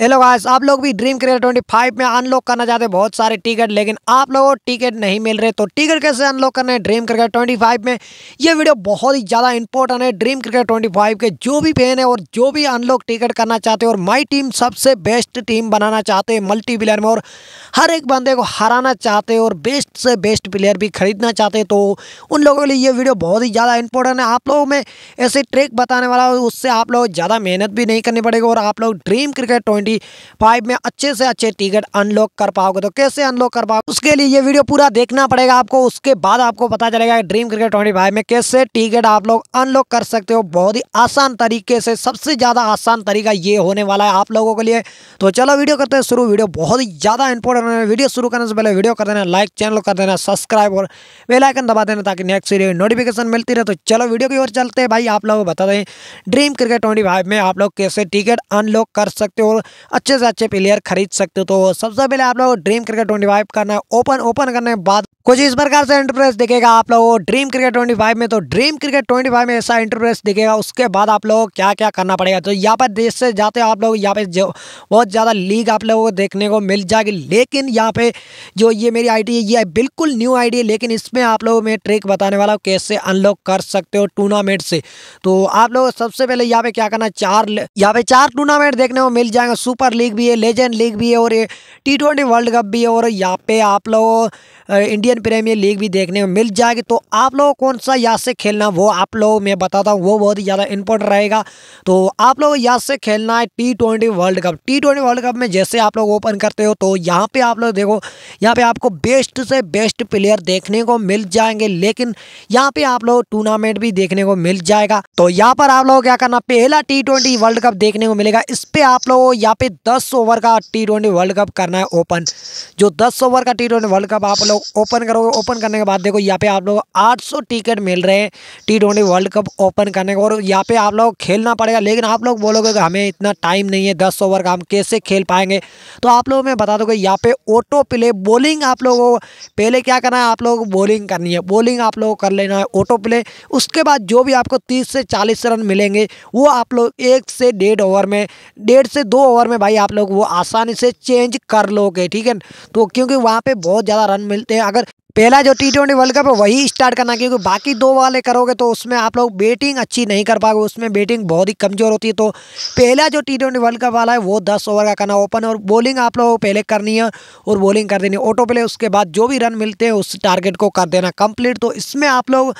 hello guys आप लोग भी ड्रीम ट्वेंटी फाइव में अनलॉक करना चाहते हैं बहुत सारे टिकट लेकिन आप लोगों को टिकट नहीं मिल रहे तो टिकट कैसे अनलॉक करना है ड्रीम क्रिकेट ट्वेंटी फाइव में ये वीडियो बहुत ही ज़्यादा इंपॉर्टेंट है ड्रीम क्रिकेट ट्वेंटी फाइव के जो भी फैन है और जो भी अनलॉक टिकट करना चाहते हैं और माई टीम सबसे बेस्ट टीम बनाना चाहते हैं मल्टी प्लेयर में और हर एक बंदे को हराना चाहते हैं और बेस्ट से बेस्ट प्लेयर भी खरीदना चाहते हैं तो उन लोगों के लिए ये वीडियो बहुत ही ज़्यादा इंपॉर्टेंट है आप लोगों में ऐसे ट्रिक बताने वाला उससे आप लोग ज़्यादा मेहनत भी नहीं करनी पड़ेगी और आप लोग dream cricket twenty twenty five में अच्छे से अच्छे टिकट अनलॉक कर पाओगे तो कैसे अनलॉक कर पाओगे उसके लिए ये वीडियो पूरा देखना पड़ेगा आपको उसके बाद आपको पता चलेगा ड्रीम क्रिकेट ट्वेंटी फाइव में कैसे टिकट आप लोग अनलॉक कर सकते हो बहुत ही आसान तरीके से सबसे ज़्यादा आसान तरीका ये होने वाला है आप लोगों के लिए तो चलो वीडियो करते हैं शुरू वीडियो बहुत ही ज़्यादा इंपॉर्टेंट है वीडियो शुरू करने से पहले वीडियो कर देना लाइक चैनल कर देना सब्सक्राइब और बेलाइकन दबा देना ताकि नेक्स्ट वीडियो नोटिफिकेशन मिलती रहे तो चलो वीडियो की ओर चलते हैं भाई आप लोगों को बता दें ड्रीम क्रिकेट ट्वेंटी में आप लोग कैसे टिकट अनलॉक कर सकते हो और अच्छे से अच्छे प्लेयर खरीद सकते हो तो सबसे पहले आप लोग ड्रीम क्रिकेट ट्वेंटी फाइव करना ओपन ओपन करने के बाद कुछ इस प्रकार से इंटरप्रेस दिखेगा आप लोगों ड्रीम क्रिकेट ट्वेंटी फाइव में तो ड्रीम क्रिकेट ट्वेंटी फाइव में ऐसा इंटरप्रेस दिखेगा उसके बाद आप लोग क्या क्या करना पड़ेगा तो यहाँ पर देश से जाते आप लोग यहाँ पे जो बहुत ज़्यादा लीग आप लोगों को देखने को मिल जाएगी लेकिन यहाँ पे जो ये मेरी आई है ये बिल्कुल न्यू आई है लेकिन इसमें आप लोगों में ट्रिक बताने वाला हूँ कैसे अनलॉक कर सकते हो टूर्नामेंट से तो आप लोग सबसे पहले यहाँ पे क्या करना चार यहाँ पे चार टूर्नामेंट देखने को मिल जाएंगे सुपर लीग भी है लेजेंड लीग भी है और ये टी ट्वेंटी वर्ल्ड कप भी है और यहाँ पे आप लोग इंडियन प्रीमियर लीग भी देखने को मिल जाएगी तो आप लोग कौन सा याद से खेलना वो आप लोग मैं बताता हूँ वो बहुत ही ज़्यादा इंपॉर्टेंट रहेगा तो आप लोग याद से खेलना है T twenty world cup T twenty world cup में जैसे आप लोग ओपन करते हो तो यहाँ पर आप लोग देखो यहाँ पर आपको बेस्ट से बेस्ट प्लेयर देखने को मिल जाएंगे लेकिन यहाँ पर आप लोग टूर्नामेंट भी देखने को मिल जाएगा तो यहाँ पर आप लोग क्या करना पहला टी ट्वेंटी वर्ल्ड कप देखने को मिलेगा इस पर आप लोग यहाँ पे दस ओवर का टी ट्वेंटी वर्ल्ड कप करना है ओपन जो दस ओवर का टी वर्ल्ड कप आप लोग ओपन करोगे ओपन करने के बाद देखो यहाँ पे आप लोग आठ टिकट मिल रहे हैं टी वर्ल्ड कप ओपन करने को और यहाँ पे आप लोग खेलना पड़ेगा लेकिन आप लोग बोलोगे कि हमें इतना टाइम नहीं है दस ओवर का हम कैसे खेल पाएंगे तो आप लोग मैं बता दूँगा यहाँ पे ऑटो प्ले बॉलिंग आप लोगों पहले क्या करना है आप लोगों को बॉलिंग करनी है बॉलिंग आप लोगों को कर लेना है ऑटो प्ले उसके बाद जो भी आपको तीस से चालीस रन मिलेंगे वो आप लोग एक से डेढ़ ओवर में डेढ़ से दो ओवर में भाई आप लोग वो आसानी से चेंज कर लोगे ठीक है तो क्योंकि वहाँ पे बहुत ज़्यादा रन मिलते हैं अगर पहला जो टी ट्वेंटी वर्ल्ड कप है वही स्टार्ट करना क्योंकि बाकी दो वाले करोगे तो उसमें आप लोग बैटिंग अच्छी नहीं कर पाओगे उसमें बैटिंग बहुत ही कमज़ोर होती है तो पहला जो टी ट्वेंटी वर्ल्ड कप वाला है वो दस ओवर का करना ओपन और बॉलिंग आप लोगों को पहले करनी है और बॉलिंग कर देनी ऑटो प्ले उसके बाद जो भी रन मिलते हैं उस टारगेट को कर देना कंप्लीट तो इसमें आप लोग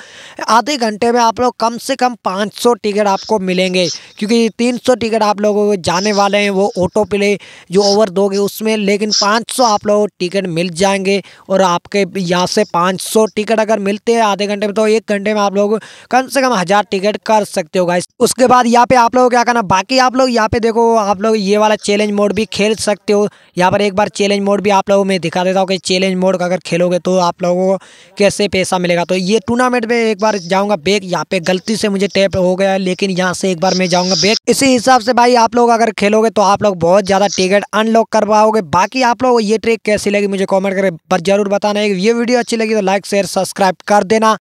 आधे घंटे में आप लोग कम से कम पाँच टिकट आपको मिलेंगे क्योंकि तीन टिकट आप लोगों को जाने वाले हैं वो ऑटो प्ले जो ओवर दोगे उसमें लेकिन पाँच आप लोगों को टिकट मिल जाएंगे और आपके यहाँ पचास से पाँच सौ टिकट अगर मिलते हैं आधे घंटे में तो एक घंटे में आप लोग कम से कम हज़ार टिकट कर सकते हो गाइस उसके बाद यहाँ पे आप लोग क्या करना बाकी आप लोग यहाँ पे देखो आप लोग ये वाला चैलेंज मोड भी खेल सकते हो यहाँ पर एक बार चैलेंज मोड भी आप लोगों में दिखा देता हूँ कि चैलेंज मोड अगर खेलोगे तो आप लोगों को कैसे पैसा मिलेगा तो ये टूर्नामेंट में एक बार जाऊँगा बैग यहाँ पे गलती से मुझे टैप हो गया लेकिन यहाँ से एक बार मैं जाऊँगा बैग इसी हिसाब से भाई आप लोग अगर खेलोगे तो आप लोग बहुत ज़्यादा टिकट अनलॉक करवाओगे बाकी आप लोग ये ट्रिक कैसी लगी मुझे कॉमेंट करें पर जरूर बताना है ये वीडियो वीडियो अच्छी लगी तो लाइक शेयर सब्सक्राइब कर देना